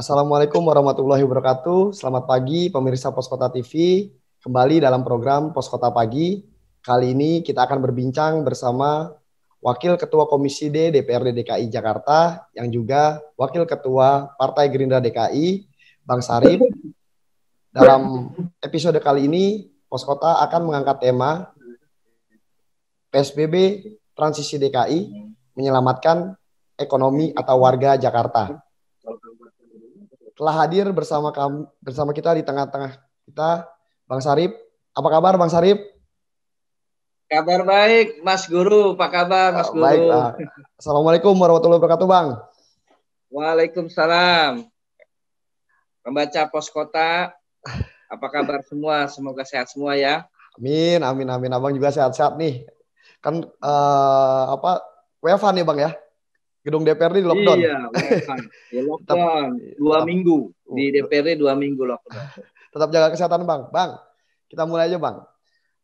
Assalamualaikum warahmatullahi wabarakatuh. Selamat pagi pemirsa Poskota TV. Kembali dalam program Poskota Pagi. Kali ini kita akan berbincang bersama Wakil Ketua Komisi D DPRD DKI Jakarta yang juga Wakil Ketua Partai Gerindra DKI, Bang Sarif. Dalam episode kali ini, Poskota akan mengangkat tema PSBB Transisi DKI Menyelamatkan Ekonomi atau Warga Jakarta telah hadir bersama kami, bersama kita di tengah-tengah kita, Bang Sarip. Apa kabar Bang Sarip? Kabar baik, Mas Guru. Apa kabar, Mas ah, Guru? Baik, Bang. Assalamualaikum warahmatullahi wabarakatuh, Bang. Waalaikumsalam. Pembaca pos kota, apa kabar semua? Semoga sehat semua ya. Amin, amin, amin. Abang juga sehat-sehat nih. Kan uh, apa WFH nih, Bang ya? gedung DPRD di lockdown. Iya, lockdown. Ya, lockdown dua tetap, minggu di DPRD oh, dua minggu lockdown. Tetap jaga kesehatan bang, bang. Kita mulai aja bang.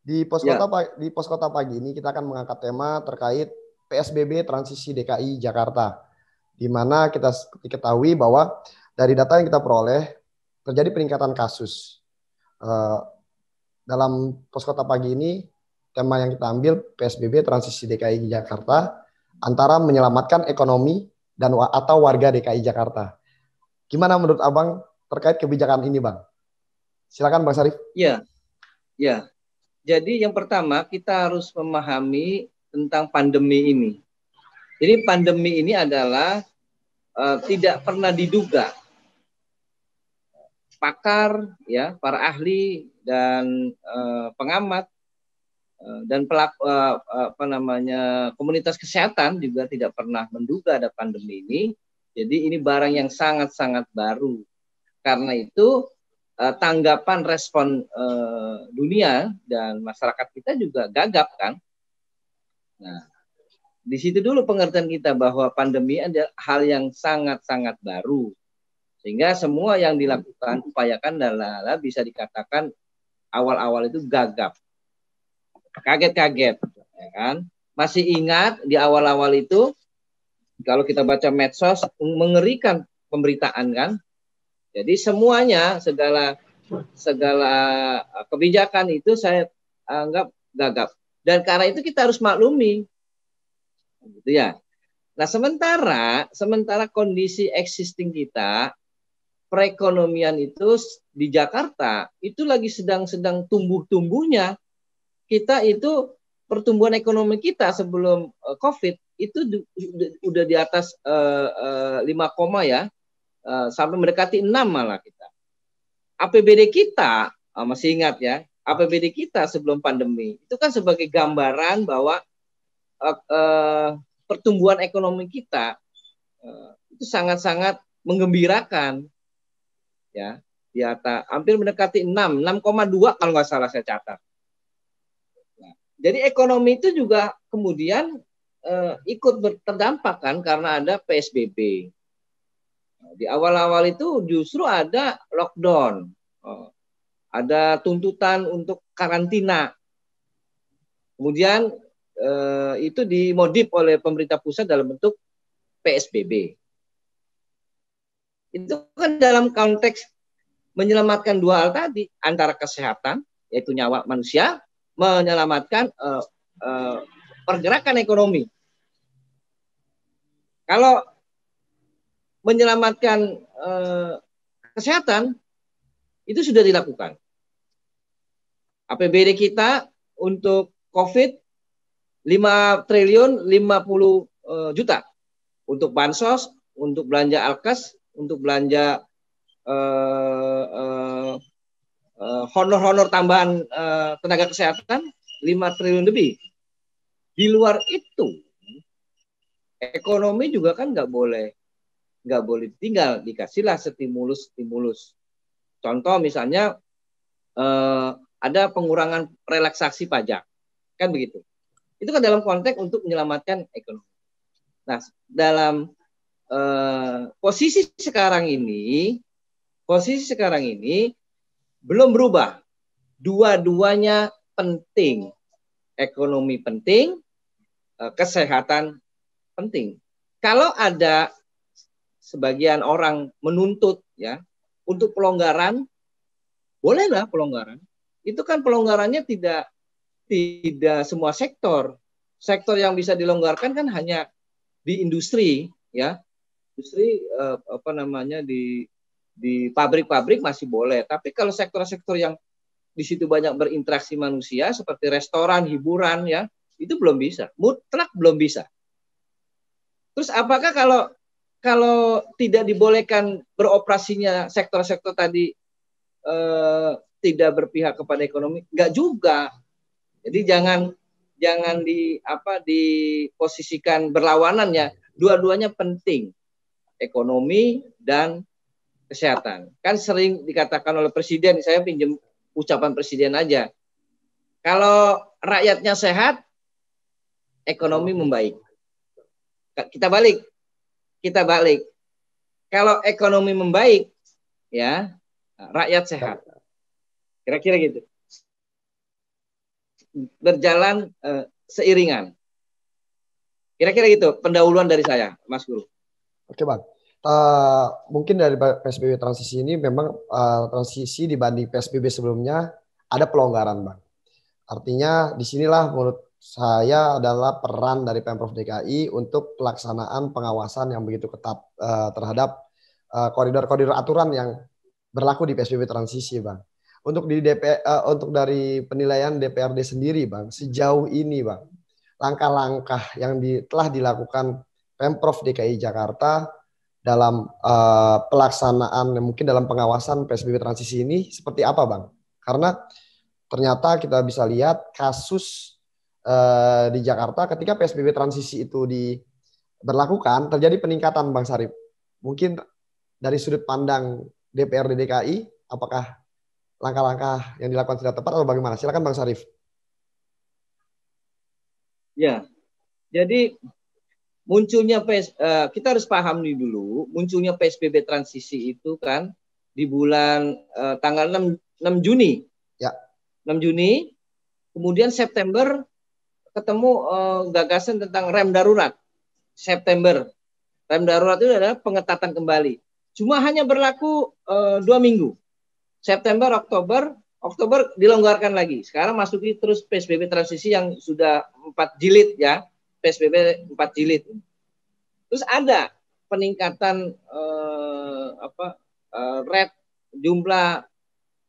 Di pos ya. kota ya. di pos kota pagi ini kita akan mengangkat tema terkait PSBB transisi DKI Jakarta, di mana kita diketahui bahwa dari data yang kita peroleh terjadi peningkatan kasus. Uh, dalam pos kota pagi ini tema yang kita ambil PSBB transisi DKI Jakarta antara menyelamatkan ekonomi dan atau warga DKI Jakarta. Gimana menurut Abang terkait kebijakan ini, Bang? Silakan Bang Sarif. Ya. Ya. Jadi yang pertama kita harus memahami tentang pandemi ini. Jadi pandemi ini adalah uh, tidak pernah diduga. Pakar ya, para ahli dan uh, pengamat Eh, dan pelaku eh, apa namanya komunitas kesehatan juga tidak pernah menduga ada pandemi ini. Jadi ini barang yang sangat-sangat baru. Karena itu eh, tanggapan respon dunia dan masyarakat kita juga gagap kan. Nah, di situ dulu pengertian kita bahwa pandemi adalah hal yang sangat-sangat baru. Sehingga semua yang dilakukan upayakan adalah bisa dikatakan awal-awal itu gagap kaget-kaget, ya kan? Masih ingat di awal-awal itu kalau kita baca medsos mengerikan pemberitaan kan? Jadi semuanya segala segala eh, kebijakan itu saya anggap gagap dan karena itu kita harus maklumi. Gitu ya. Nah, sementara sementara kondisi existing kita perekonomian itu di Jakarta itu lagi sedang-sedang tumbuh-tumbuhnya kita itu pertumbuhan ekonomi kita sebelum uh, COVID itu udah di atas uh, uh, 5 koma ya uh, sampai mendekati 6 malah kita. APBD kita uh, masih ingat ya APBD kita sebelum pandemi itu kan sebagai gambaran bahwa uh, uh, pertumbuhan ekonomi kita uh, itu sangat-sangat menggembirakan ya di atas hampir mendekati 6 6,2 kalau nggak salah saya catat jadi ekonomi itu juga kemudian uh, ikut terdampak kan karena ada PSBB. Di awal-awal itu justru ada lockdown, oh, ada tuntutan untuk karantina. Kemudian eh, itu dimodif oleh pemerintah pusat dalam bentuk PSBB. Itu kan dalam konteks menyelamatkan dua hal tadi, antara kesehatan yaitu nyawa manusia menyelamatkan uh, uh, pergerakan ekonomi. Kalau menyelamatkan uh, kesehatan itu sudah dilakukan. APBD kita untuk COVID 5 triliun 50 juta untuk bansos, untuk belanja alkes, untuk belanja uh, uh, Eh, honor-honor tambahan eh, tenaga kesehatan 5 triliun lebih. Di luar itu, ekonomi juga kan nggak boleh nggak boleh tinggal dikasihlah stimulus stimulus contoh misalnya uh, ada pengurangan relaksasi pajak kan begitu itu kan dalam konteks untuk menyelamatkan ekonomi nah dalam uh, posisi sekarang ini posisi sekarang ini belum berubah. Dua-duanya penting. Ekonomi penting, eh, kesehatan penting. Kalau ada sebagian orang menuntut ya untuk pelonggaran, bolehlah pelonggaran. Itu kan pelonggarannya tidak tidak semua sektor. Sektor yang bisa dilonggarkan kan hanya di industri ya. Industri eh, apa namanya di di pabrik-pabrik masih boleh. Tapi kalau sektor-sektor yang di situ banyak berinteraksi manusia seperti restoran, hiburan ya, itu belum bisa. Mutlak belum bisa. Terus apakah kalau kalau tidak dibolehkan beroperasinya sektor-sektor tadi eh, tidak berpihak kepada ekonomi? Enggak juga. Jadi jangan jangan di apa diposisikan berlawanan ya. Dua-duanya penting. Ekonomi dan kesehatan. Kan sering dikatakan oleh presiden, saya pinjam ucapan presiden aja. Kalau rakyatnya sehat, ekonomi oh. membaik. Kita balik. Kita balik. Kalau ekonomi membaik, ya, rakyat sehat. Kira-kira gitu. Berjalan eh, seiringan. Kira-kira gitu pendahuluan dari saya, Mas Guru. Oke, Bang uh, mungkin dari PSBB transisi ini memang uh, transisi dibanding PSBB sebelumnya ada pelonggaran, Bang. Artinya disinilah menurut saya adalah peran dari Pemprov DKI untuk pelaksanaan pengawasan yang begitu ketat uh, terhadap koridor-koridor uh, aturan yang berlaku di PSBB transisi, Bang. Untuk di DP uh, untuk dari penilaian DPRD sendiri, Bang, sejauh ini, Bang, langkah-langkah yang di, telah dilakukan Pemprov DKI Jakarta dalam uh, pelaksanaan mungkin dalam pengawasan PSBB transisi ini seperti apa Bang? Karena ternyata kita bisa lihat kasus uh, di Jakarta ketika PSBB transisi itu diberlakukan terjadi peningkatan Bang sarif Mungkin dari sudut pandang DPRD DKI apakah langkah-langkah yang dilakukan sudah tepat atau bagaimana? Silakan Bang Sarif. Ya. Jadi munculnya PS, uh, eh, kita harus paham nih dulu munculnya PSBB transisi itu kan di bulan uh, tanggal 6 6 Juni. Ya. 6 Juni. Kemudian September ketemu uh, gagasan tentang rem darurat. September. Rem darurat itu adalah pengetatan kembali. Cuma hanya berlaku uh, dua minggu. September, Oktober, Oktober dilonggarkan lagi. Sekarang masuki terus PSBB transisi yang sudah empat jilid ya PSBB 4 jilid. Terus ada peningkatan eh, apa eh, rate jumlah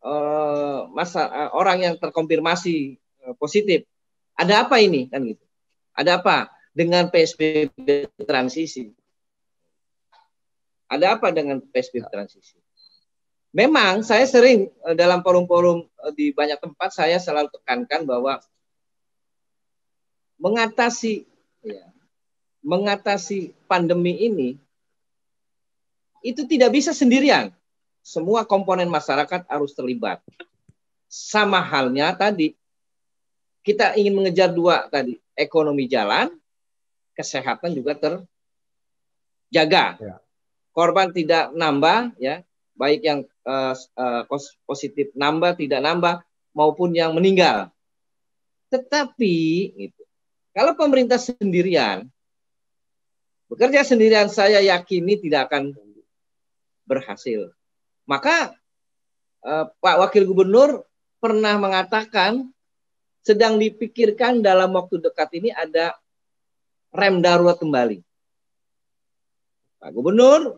eh, masa eh, orang yang terkonfirmasi eh, positif. Ada apa ini kan gitu? Ada apa dengan PSBB transisi? Ada apa dengan PSBB ya. transisi? Memang saya sering eh, dalam forum-forum eh, di banyak tempat saya selalu tekankan bahwa mengatasi ya, mengatasi pandemi ini itu tidak bisa sendirian. Semua komponen masyarakat harus terlibat. Sama halnya tadi, kita ingin mengejar dua tadi, ekonomi jalan, kesehatan juga terjaga. Iya. Korban tidak nambah, ya baik yang uh, uh, positif nambah, tidak nambah, maupun yang meninggal. Tetapi gitu, kalau pemerintah sendirian, bekerja sendirian saya yakini tidak akan berhasil. Maka eh, Pak Wakil Gubernur pernah mengatakan sedang dipikirkan dalam waktu dekat ini ada rem darurat kembali. Pak Gubernur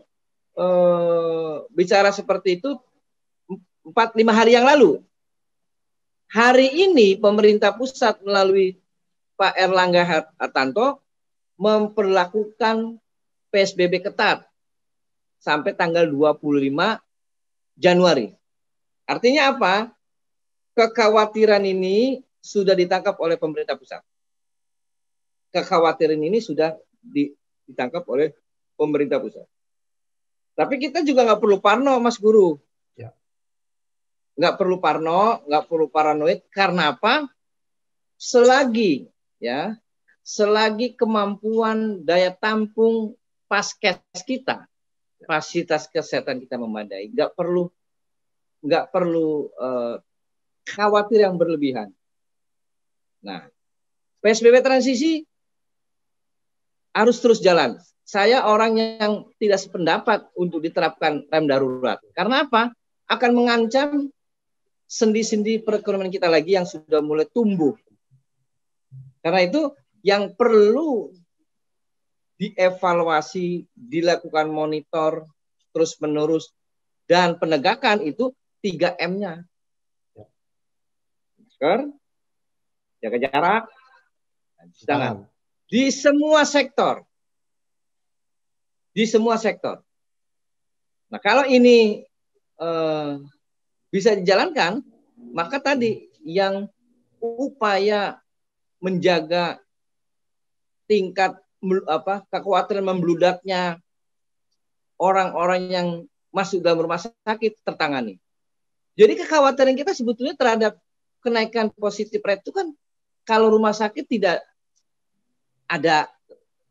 eh, bicara seperti itu empat lima hari yang lalu. Hari ini pemerintah pusat melalui Pak Erlangga Hartanto memperlakukan PSBB ketat sampai tanggal 25 Januari. Artinya apa? Kekhawatiran ini sudah ditangkap oleh pemerintah pusat. Kekhawatiran ini sudah ditangkap oleh pemerintah pusat. Tapi kita juga nggak perlu parno, Mas Guru. Ya. Nggak perlu parno, nggak perlu paranoid. Karena apa? Selagi ya selagi kemampuan daya tampung paskes kita fasilitas kesehatan kita memadai nggak perlu nggak perlu uh, khawatir yang berlebihan nah psbb transisi harus terus jalan saya orang yang tidak sependapat untuk diterapkan rem darurat karena apa akan mengancam sendi-sendi perekonomian kita lagi yang sudah mulai tumbuh karena itu yang perlu dievaluasi, dilakukan monitor terus menerus dan penegakan itu 3M-nya. Masker, ya. jaga jarak, cuci nah, tangan. Di semua sektor. Di semua sektor. Nah, kalau ini eh, bisa dijalankan, maka tadi yang upaya menjaga tingkat apa kekhawatiran membludaknya orang-orang yang masuk dalam rumah sakit tertangani. Jadi kekhawatiran kita sebetulnya terhadap kenaikan positif rate itu kan kalau rumah sakit tidak ada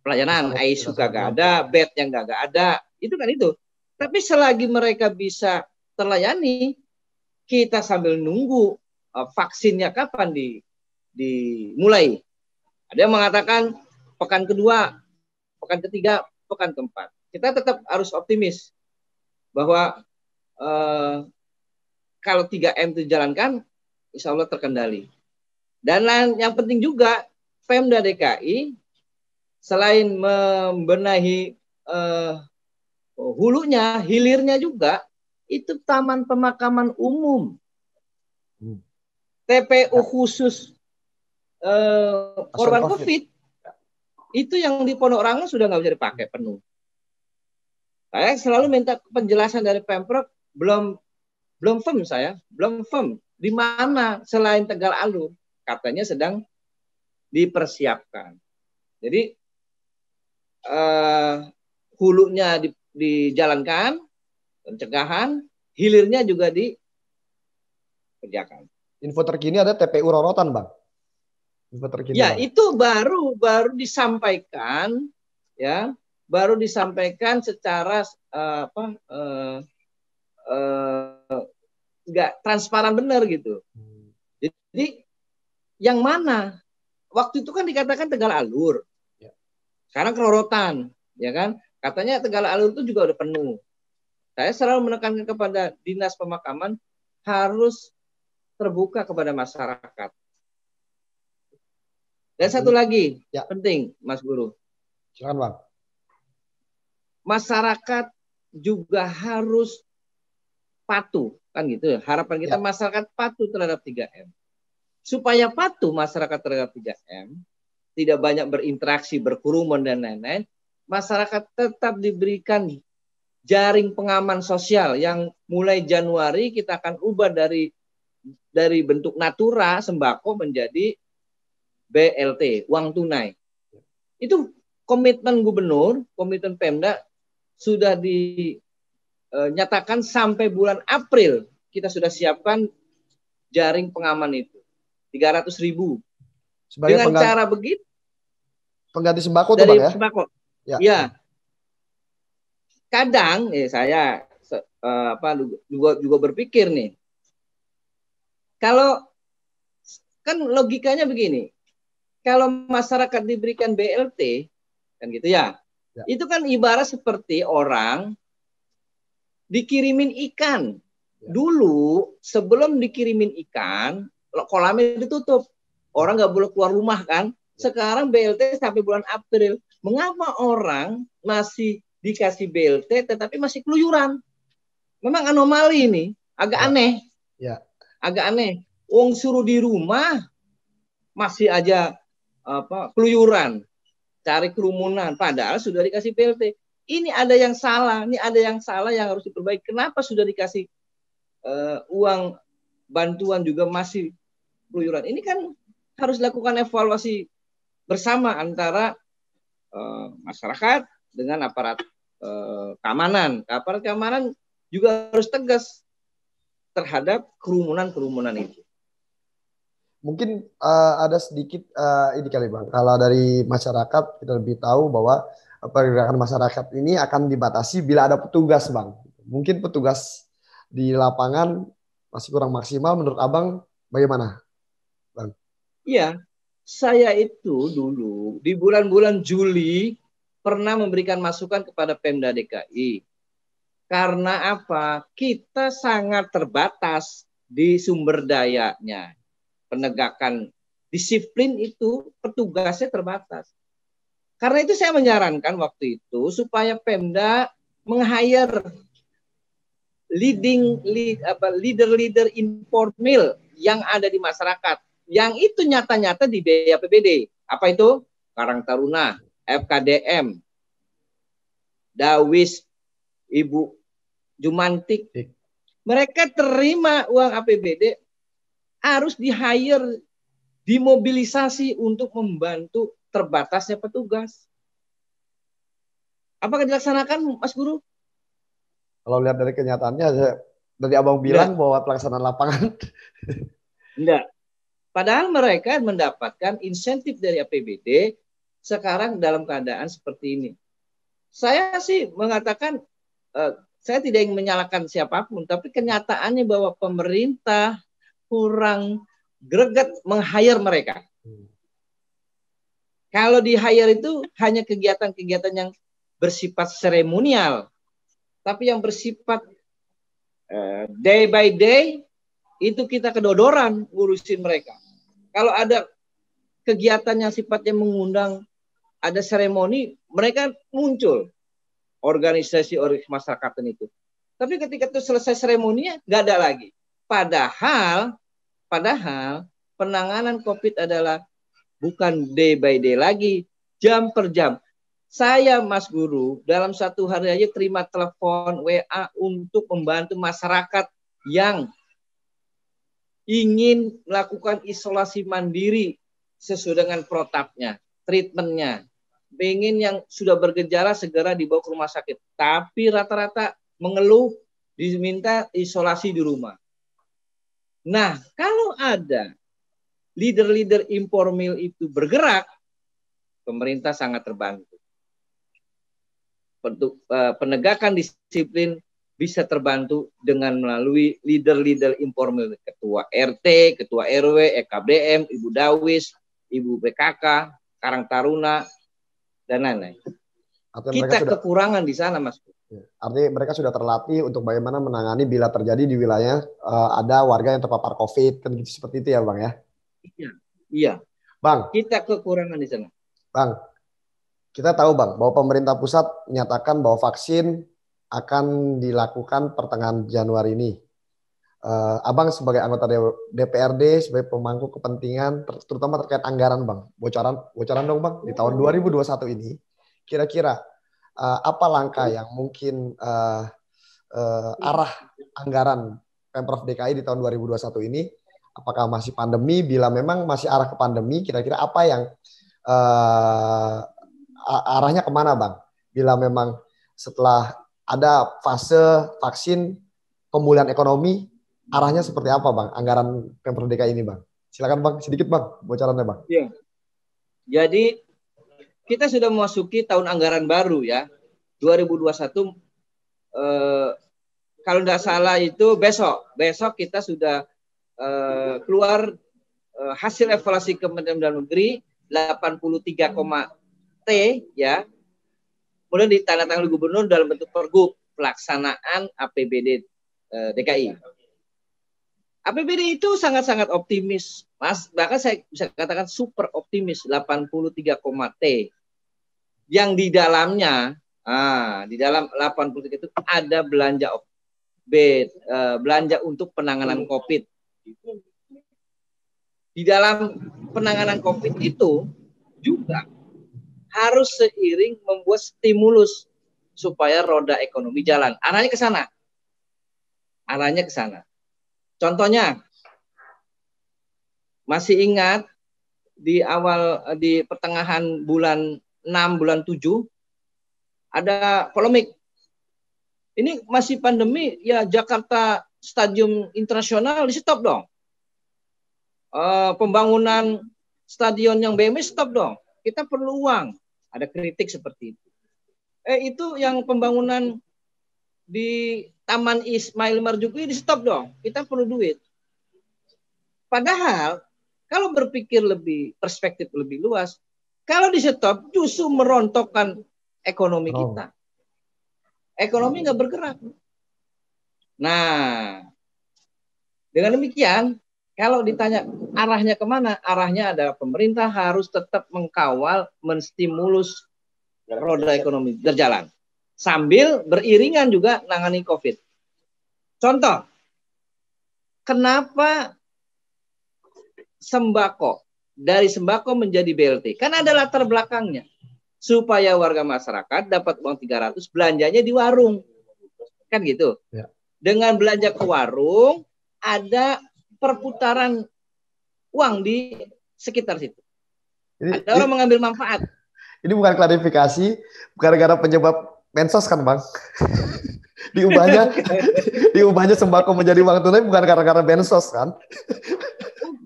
pelayanan, suka gak ada, bed yang gak ada, itu kan itu. Tapi selagi mereka bisa terlayani, kita sambil nunggu eh, vaksinnya kapan di dimulai. Ada yang mengatakan pekan kedua, pekan ketiga, pekan keempat. Kita tetap harus optimis bahwa eh, kalau 3M itu dijalankan, insya Allah terkendali. Dan yang penting juga, Pemda DKI selain membenahi eh, hulunya, hilirnya juga, itu taman pemakaman umum. Hmm. TPU khusus Eh, korban COVID. COVID itu yang di Pondok Rangun sudah nggak bisa dipakai penuh. Saya selalu minta penjelasan dari pemprov belum belum firm saya belum firm di mana selain Tegal Alur katanya sedang dipersiapkan. Jadi uh, hulunya di, dijalankan pencegahan, hilirnya juga dikerjakan. Info terkini ada TPU Rorotan, Bang. Ya, itu baru baru disampaikan ya, baru disampaikan secara uh, apa eh, eh, nggak uh, uh, transparan benar gitu. Hmm. Jadi yang mana? Waktu itu kan dikatakan Tegal Alur. Ya. Sekarang kerorotan, ya kan? Katanya Tegal Alur itu juga udah penuh. Saya selalu menekankan kepada dinas pemakaman harus terbuka kepada masyarakat dan satu lagi ya. penting, Mas Guru. Silakan, Bang. Masyarakat juga harus patuh, kan gitu. Ya? Harapan kita ya. masyarakat patuh terhadap 3M. Supaya patuh masyarakat terhadap 3M, tidak banyak berinteraksi, berkerumun dan lain-lain, masyarakat tetap diberikan jaring pengaman sosial yang mulai Januari kita akan ubah dari dari bentuk natura sembako menjadi BLT, uang tunai. Itu komitmen gubernur, komitmen Pemda sudah dinyatakan eh, sampai bulan April kita sudah siapkan jaring pengaman itu 300 ribu. Sebagai Dengan pengganti, cara begitu pengganti sembako dari ya? sembako. Ya. ya. Kadang ya saya eh, apa juga juga berpikir nih. Kalau kan logikanya begini, kalau masyarakat diberikan BLT kan gitu ya, ya. itu kan ibarat seperti orang dikirimin ikan ya. dulu sebelum dikirimin ikan kolamnya ditutup orang nggak boleh keluar rumah kan ya. sekarang BLT sampai bulan April mengapa orang masih dikasih BLT tetapi masih keluyuran memang anomali ini agak ya. aneh ya agak aneh uang suruh di rumah masih aja apa keluyuran, cari kerumunan. Padahal sudah dikasih PLT. Ini ada yang salah, ini ada yang salah yang harus diperbaiki. Kenapa sudah dikasih uh, uang bantuan juga masih keluyuran? Ini kan harus dilakukan evaluasi bersama antara uh, masyarakat dengan aparat uh, keamanan. Aparat keamanan juga harus tegas terhadap kerumunan-kerumunan itu mungkin uh, ada sedikit uh, ini kali bang kalau dari masyarakat kita lebih tahu bahwa pergerakan masyarakat ini akan dibatasi bila ada petugas bang mungkin petugas di lapangan masih kurang maksimal menurut abang bagaimana bang iya saya itu dulu di bulan-bulan Juli pernah memberikan masukan kepada Pemda DKI karena apa kita sangat terbatas di sumber dayanya penegakan disiplin itu petugasnya terbatas. Karena itu saya menyarankan waktu itu supaya Pemda meng-hire leading lead, apa, leader-leader informal yang ada di masyarakat yang itu nyata-nyata di biaya PBD. Apa itu? Karang Taruna, FKDM, Dawis, Ibu Jumantik. Mereka terima uang APBD harus di hire, dimobilisasi untuk membantu terbatasnya petugas. Apakah dilaksanakan, Mas Guru? Kalau lihat dari kenyataannya, ya, dari abang bilang Nggak. Ya. bahwa pelaksanaan lapangan. Enggak. Padahal mereka mendapatkan insentif dari APBD sekarang dalam keadaan seperti ini. Saya sih mengatakan, eh, saya tidak ingin menyalahkan siapapun, tapi kenyataannya bahwa pemerintah kurang greget meng-hire mereka. Hmm. Kalau di-hire itu hanya kegiatan-kegiatan yang bersifat seremonial, tapi yang bersifat eh, day by day itu kita kedodoran ngurusin mereka. Kalau ada kegiatan yang sifatnya mengundang ada seremoni, mereka muncul organisasi masyarakat itu. Tapi ketika itu selesai seremoninya, nggak ada lagi. Padahal Padahal penanganan COVID adalah bukan day by day lagi, jam per jam. Saya Mas Guru dalam satu hari aja terima telepon WA untuk membantu masyarakat yang ingin melakukan isolasi mandiri sesuai dengan protapnya, treatmentnya. Pengen yang sudah bergejala segera dibawa ke rumah sakit. Tapi rata-rata mengeluh diminta isolasi di rumah. Nah, kalau ada leader-leader informal itu bergerak, pemerintah sangat terbantu. Eh, penegakan disiplin bisa terbantu dengan melalui leader-leader informal, ketua RT, ketua RW, EKBM, Ibu Dawis, Ibu PKK, Karang Taruna, dan lain-lain. Kita kekurangan di sana, Mas. Artinya mereka sudah terlatih untuk bagaimana menangani bila terjadi di wilayah uh, ada warga yang terpapar COVID kan gitu seperti itu ya bang ya? Iya, iya. Bang, kita kekurangan di sana. Bang, kita tahu bang bahwa pemerintah pusat menyatakan bahwa vaksin akan dilakukan pertengahan Januari ini. Uh, abang sebagai anggota DPRD sebagai pemangku kepentingan terutama terkait anggaran bang bocoran bocoran dong bang di tahun 2021 iya. ini kira-kira uh, apa langkah yang mungkin uh, uh, arah anggaran Pemprov DKI di tahun 2021 ini? Apakah masih pandemi? Bila memang masih arah ke pandemi, kira-kira apa yang uh, arahnya kemana Bang? Bila memang setelah ada fase vaksin pemulihan ekonomi, arahnya seperti apa Bang? Anggaran Pemprov DKI ini Bang? Silakan Bang, sedikit Bang bocorannya Bang. Iya. Jadi kita sudah memasuki tahun anggaran baru ya. 2021 eh, kalau tidak salah itu besok, besok kita sudah eh, keluar eh, hasil evaluasi Kementerian Dalam Negeri 83, T ya. Kemudian ditandatangani gubernur dalam bentuk pergub pelaksanaan APBD eh, DKI. APBD itu sangat-sangat optimis, Mas. Bahkan saya bisa katakan super optimis 83, T yang di dalamnya ah di dalam 83 itu ada belanja bed uh, belanja untuk penanganan Covid. Di dalam penanganan Covid itu juga harus seiring membuat stimulus supaya roda ekonomi jalan. Arahnya ke sana. Arahnya ke sana. Contohnya masih ingat di awal di pertengahan bulan 6 bulan 7 ada polemik. Ini masih pandemi ya Jakarta stadium internasional di stop dong. e, pembangunan stadion yang BMI stop dong. Kita perlu uang. Ada kritik seperti itu. Eh itu yang pembangunan di Taman Ismail Marzuki di stop dong. Kita perlu duit. Padahal kalau berpikir lebih perspektif lebih luas, kalau di stop justru merontokkan ekonomi oh. kita. Ekonomi nggak bergerak. Nah, dengan demikian, kalau ditanya arahnya kemana, arahnya adalah pemerintah harus tetap mengkawal, menstimulus roda ekonomi berjalan. Sambil beriringan juga nangani COVID. Contoh, kenapa sembako dari sembako menjadi BLT. Kan ada latar belakangnya. Supaya warga masyarakat dapat uang 300 belanjanya di warung. Kan gitu. Ya. Dengan belanja ke warung ada perputaran uang di sekitar situ. Jadi, ada orang ini, mengambil manfaat. Ini bukan klarifikasi, gara-gara penyebab mensos kan, Bang? diubahnya diubahnya sembako menjadi uang tunai bukan karena karena bensos kan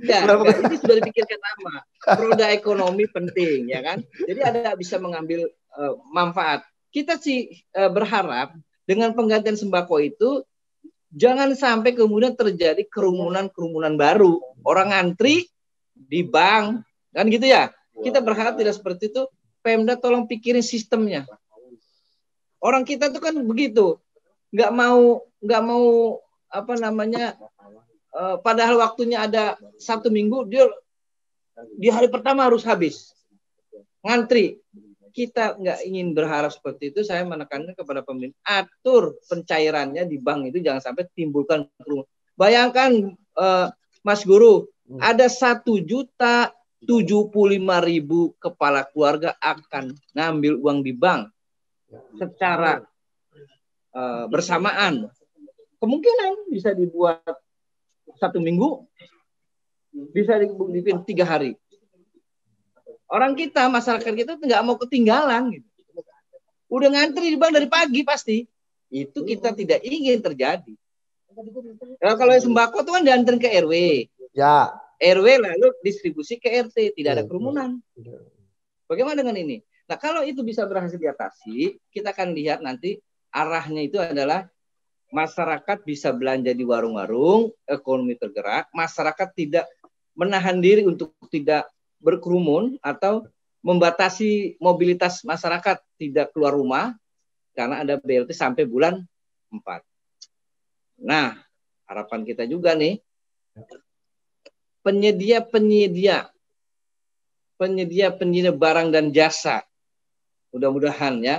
Iya, enggak, enggak, ini iya. sudah dipikirkan lama. Roda ekonomi penting, ya kan? Jadi ada bisa mengambil uh, manfaat. Kita sih uh, berharap dengan penggantian sembako itu jangan sampai kemudian terjadi kerumunan-kerumunan baru. Orang antri di bank, kan gitu ya. Kita berharap tidak seperti itu. Pemda tolong pikirin sistemnya. Orang kita tuh kan begitu, nggak mau nggak mau apa namanya Eh, padahal waktunya ada satu minggu dia di hari pertama harus habis ngantri kita nggak ingin berharap seperti itu saya menekankan kepada pemimpin atur pencairannya di bank itu jangan sampai timbulkan kerumunan bayangkan uh, Mas Guru hmm. ada satu juta tujuh ribu kepala keluarga akan ngambil uang di bank secara uh, bersamaan kemungkinan bisa dibuat satu minggu, bisa dipimpin tiga hari. Orang kita, masyarakat kita nggak mau ketinggalan. Gitu. Udah ngantri di bank dari pagi pasti. Itu kita tidak ingin terjadi. Kalau yang sembako itu kan diantar ke RW. Ya. RW lalu distribusi ke RT, tidak ada kerumunan. Bagaimana dengan ini? Nah, kalau itu bisa berhasil diatasi, kita akan lihat nanti arahnya itu adalah masyarakat bisa belanja di warung-warung, ekonomi tergerak, masyarakat tidak menahan diri untuk tidak berkerumun atau membatasi mobilitas masyarakat tidak keluar rumah karena ada BLT sampai bulan 4. Nah, harapan kita juga nih penyedia-penyedia penyedia-penyedia barang dan jasa mudah-mudahan ya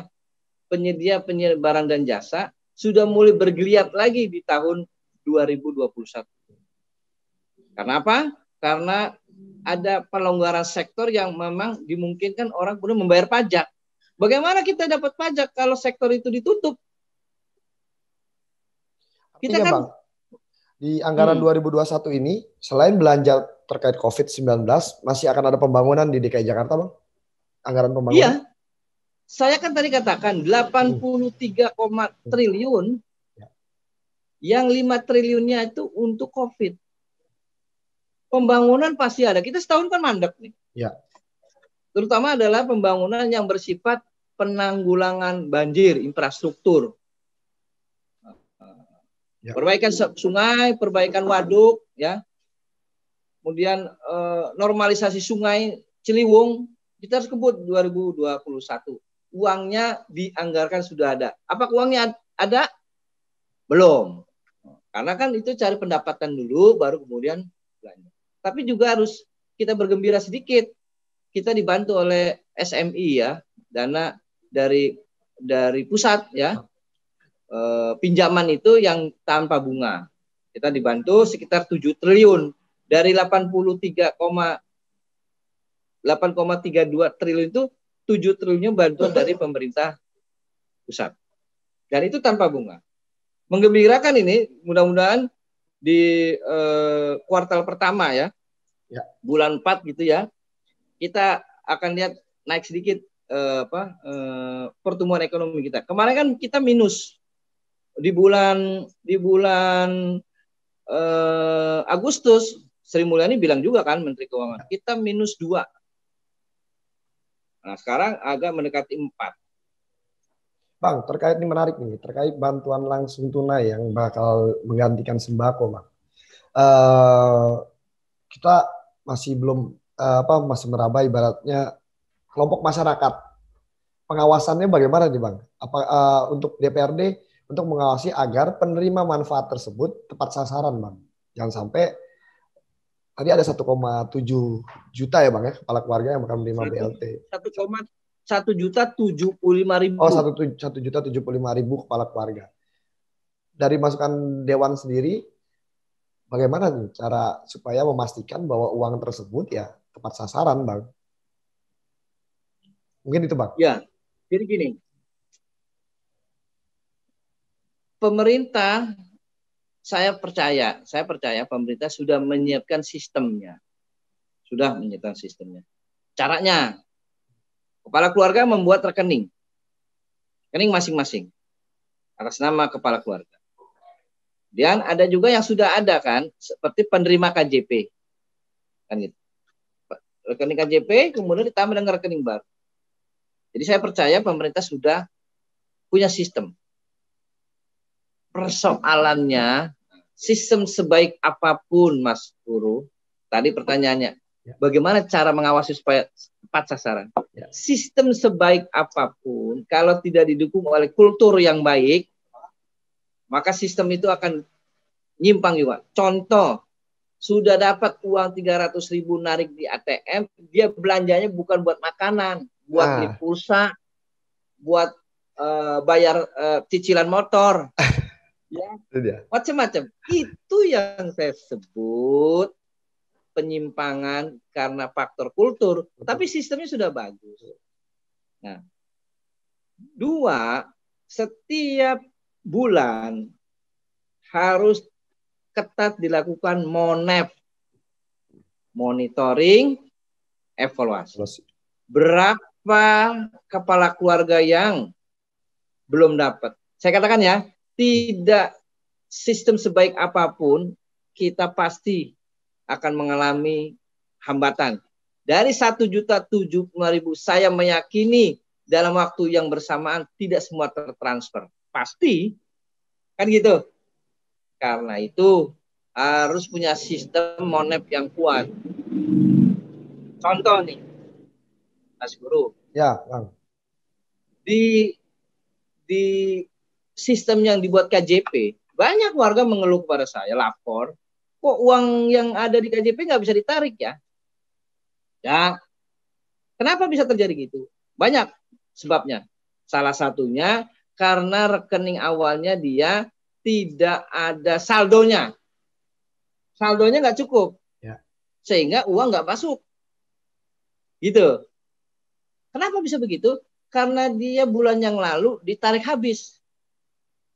penyedia-penyedia barang dan jasa sudah mulai bergeliat lagi di tahun 2021. Karena apa? Karena ada pelonggaran sektor yang memang dimungkinkan orang perlu membayar pajak. Bagaimana kita dapat pajak kalau sektor itu ditutup? Kita Artinya, kan bang, di anggaran hmm. 2021 ini selain belanja terkait COVID-19 masih akan ada pembangunan di DKI Jakarta, Bang? Anggaran pembangunan? Iya. Saya kan tadi katakan 83, hmm. triliun ya. yang 5 triliunnya itu untuk COVID. Pembangunan pasti ada. Kita setahun kan mandek nih. Ya. Terutama adalah pembangunan yang bersifat penanggulangan banjir, infrastruktur. Ya. Perbaikan sungai, perbaikan waduk, ya. Kemudian eh, normalisasi sungai Ciliwung, kita harus kebut 2021 uangnya dianggarkan sudah ada. Apa uangnya ada? Belum. Karena kan itu cari pendapatan dulu, baru kemudian belanja. Tapi juga harus kita bergembira sedikit. Kita dibantu oleh SMI ya, dana dari dari pusat ya, e, pinjaman itu yang tanpa bunga. Kita dibantu sekitar 7 triliun dari 83, 8,32 triliun itu 7 triliunnya bantuan dari pemerintah pusat. Dan itu tanpa bunga. Menggembirakan ini, mudah-mudahan di eh, kuartal pertama ya, ya, bulan 4 gitu ya, kita akan lihat naik sedikit eh, apa eh, pertumbuhan ekonomi kita. Kemarin kan kita minus di bulan di bulan eh, Agustus Sri Mulyani bilang juga kan Menteri Keuangan ya. kita minus dua Nah, sekarang agak mendekati empat, Bang, terkait ini menarik nih, terkait bantuan langsung tunai yang bakal menggantikan sembako, Bang. Uh, kita masih belum uh, apa masih meraba ibaratnya kelompok masyarakat. Pengawasannya bagaimana nih, Bang? Apa uh, untuk DPRD untuk mengawasi agar penerima manfaat tersebut tepat sasaran, Bang. Jangan sampai tadi ada 1,7 juta ya bang ya kepala keluarga yang akan menerima 1, BLT. 1,1 juta 75 ribu. Oh 1, 1 juta 75 ribu kepala keluarga. Dari masukan dewan sendiri, bagaimana nih cara supaya memastikan bahwa uang tersebut ya tepat sasaran bang? Mungkin itu bang. Ya, jadi gini. Pemerintah saya percaya, saya percaya pemerintah sudah menyiapkan sistemnya. Sudah menyiapkan sistemnya. Caranya, kepala keluarga membuat rekening. Rekening masing-masing. Atas nama kepala keluarga. Dan ada juga yang sudah ada kan, seperti penerima KJP. Kan gitu. Rekening KJP kemudian ditambah dengan rekening baru. Jadi saya percaya pemerintah sudah punya sistem persoalannya sistem sebaik apapun Mas Guru, tadi pertanyaannya, ya. bagaimana cara mengawasi supaya tepat sasaran? Ya. Sistem sebaik apapun kalau tidak didukung oleh kultur yang baik, maka sistem itu akan nyimpang juga. Contoh, sudah dapat uang 300 ribu narik di ATM, dia belanjanya bukan buat makanan, buat ah. usah pulsa, buat uh, bayar uh, cicilan motor. ya macam-macam itu yang saya sebut penyimpangan karena faktor kultur Betul. tapi sistemnya sudah bagus nah dua setiap bulan harus ketat dilakukan monef monitoring evaluasi berapa kepala keluarga yang belum dapat saya katakan ya tidak sistem sebaik apapun kita pasti akan mengalami hambatan. Dari satu juta tujuh ribu, saya meyakini dalam waktu yang bersamaan tidak semua tertransfer. Pasti, kan gitu. Karena itu harus punya sistem monep yang kuat. Contoh nih, Mas Guru. Ya, Bang. Di di sistem yang dibuat KJP, banyak warga mengeluh kepada saya, lapor, kok uang yang ada di KJP nggak bisa ditarik ya? Ya, kenapa bisa terjadi gitu? Banyak sebabnya. Salah satunya karena rekening awalnya dia tidak ada saldonya. Saldonya nggak cukup. Ya. Sehingga uang nggak masuk. Gitu. Kenapa bisa begitu? Karena dia bulan yang lalu ditarik habis.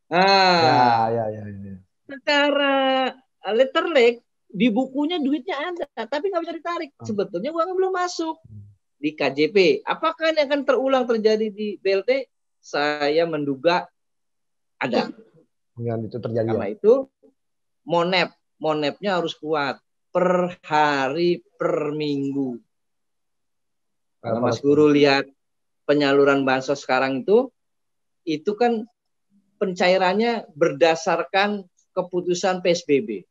Ah. Ya, ya, ya, ya. ya. Eh, letter leg di bukunya duitnya ada, tapi nggak bisa ditarik. Hmm. Sebetulnya uangnya kan belum masuk hmm. di KJP. Apakah ini akan terulang terjadi di BLT? Saya menduga ada. Yang itu terjadi. Karena ya. itu monep, monepnya harus kuat per hari per minggu. Kalau Mas Guru lihat penyaluran bansos sekarang itu, itu kan pencairannya berdasarkan keputusan PSBB.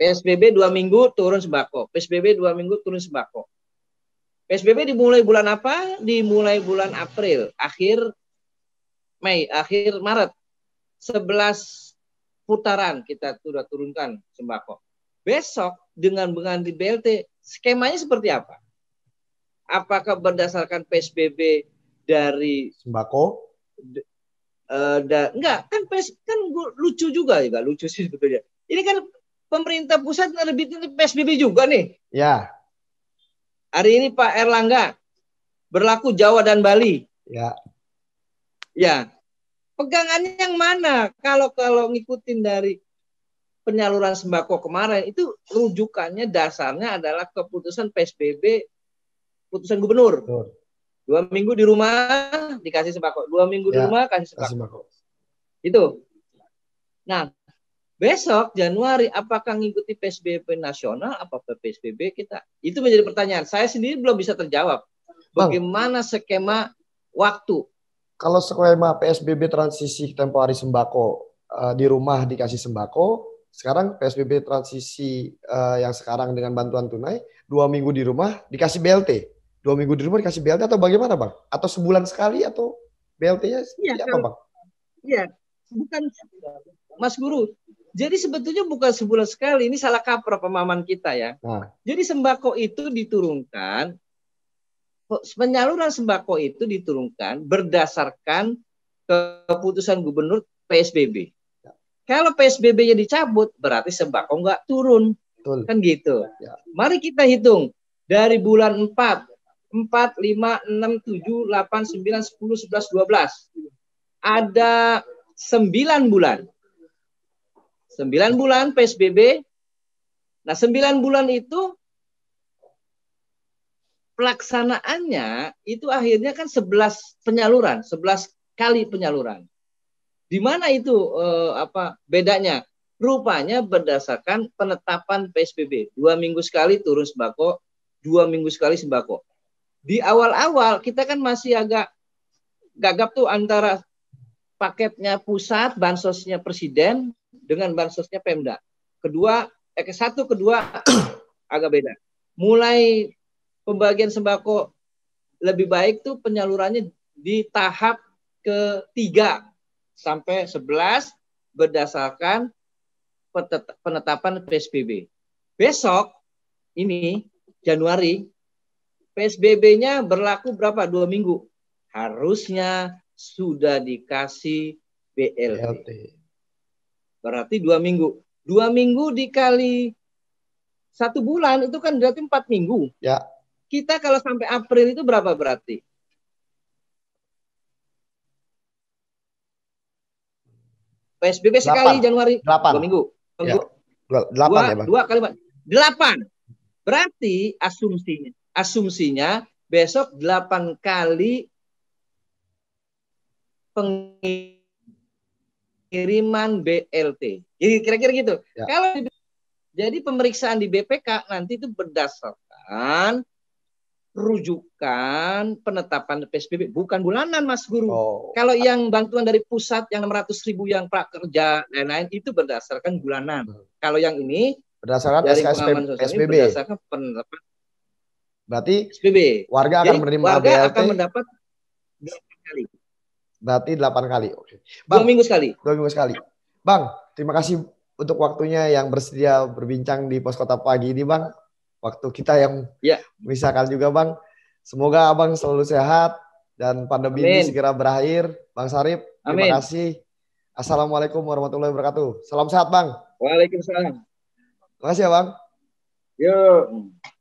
PSBB ya. dua minggu turun sembako. PSBB dua minggu turun sembako. PSBB dimulai bulan apa? Dimulai bulan April, akhir Mei, akhir Maret. Sebelas putaran kita sudah turunkan sembako. Besok dengan mengganti BLT, skemanya seperti apa? Apakah berdasarkan PSBB dari sembako Uh, enggak kan pes, kan lucu juga juga ya, lucu sih sebetulnya. Ini kan pemerintah pusat nerbitin PSBB juga nih. Ya. Hari ini Pak Erlangga berlaku Jawa dan Bali. Ya. Ya. Pegangannya yang mana? Kalau kalau ngikutin dari penyaluran sembako kemarin itu rujukannya dasarnya adalah keputusan PSBB putusan gubernur. Betul. Dua minggu di rumah dikasih sembako. Dua minggu ya, di rumah kasih sembako. kasih sembako. Itu. Nah, besok Januari apakah ngikuti PSBB nasional apa PSBB kita? Itu menjadi pertanyaan. Saya sendiri belum bisa terjawab. Bagaimana skema waktu? Kalau skema PSBB transisi tempo hari sembako eh, di rumah dikasih sembako, sekarang PSBB transisi eh, yang sekarang dengan bantuan tunai dua minggu di rumah dikasih BLT dua minggu di rumah dikasih BLT atau bagaimana bang? Atau sebulan sekali atau BLT-nya ya, apa bang? Iya, bukan Mas Guru. Jadi sebetulnya bukan sebulan sekali, ini salah kaprah pemahaman kita ya. Nah. Jadi sembako itu diturunkan, penyaluran sembako itu diturunkan berdasarkan keputusan gubernur PSBB. Ya. Kalau PSBB-nya dicabut, berarti sembako nggak turun. Betul. Kan gitu. Ya. Mari kita hitung. Dari bulan 4 4, 5, 6, 7, 8, 9, 10, 11, 12. Ada 9 bulan. 9 bulan PSBB. Nah, 9 bulan itu pelaksanaannya itu akhirnya kan 11 penyaluran, 11 kali penyaluran. Di mana itu eh, apa bedanya? Rupanya berdasarkan penetapan PSBB. Dua minggu sekali turun sembako, dua minggu sekali sembako. Di awal-awal kita kan masih agak gagap tuh antara paketnya pusat, bansosnya presiden dengan bansosnya Pemda. Kedua, eh, ke satu kedua agak beda. Mulai pembagian sembako lebih baik tuh penyalurannya di tahap ketiga sampai sebelas berdasarkan penetapan PSBB. Besok ini Januari PSBB-nya berlaku berapa? Dua minggu. Harusnya sudah dikasih BLT. BLT. Berarti dua minggu. Dua minggu dikali satu bulan itu kan berarti empat minggu. Ya. Kita kalau sampai April itu berapa berarti? PSBB sekali Januari. Delapan. Dua minggu. Ya. Dua, ya. Delapan dua, ya Bang. Dua kali Delapan. Berarti asumsinya asumsinya besok 8 kali pengiriman BLT. Jadi kira-kira gitu. Ya. Kalau jadi pemeriksaan di BPK nanti itu berdasarkan rujukan penetapan PSBB bukan bulanan Mas Guru. Oh. Kalau yang bantuan dari pusat yang 600.000 ribu yang prakerja dan lain lain itu berdasarkan bulanan. Hmm. Kalau yang ini berdasarkan dari SKSP, PSBB berdasarkan penetapan Berarti SPB. warga akan menerima warga BLT. akan mendapat 8 kali. Berarti 8 kali. Oke. Bang, dua minggu sekali. Dua minggu sekali. Bang, terima kasih untuk waktunya yang bersedia berbincang di pos kota pagi ini, Bang. Waktu kita yang ya. misalkan juga, Bang. Semoga Abang selalu sehat dan pandemi Amin. ini segera berakhir. Bang Sarip, terima Amin. kasih. Assalamualaikum warahmatullahi wabarakatuh. Salam sehat, Bang. Waalaikumsalam. Terima kasih ya, Bang. Yuk.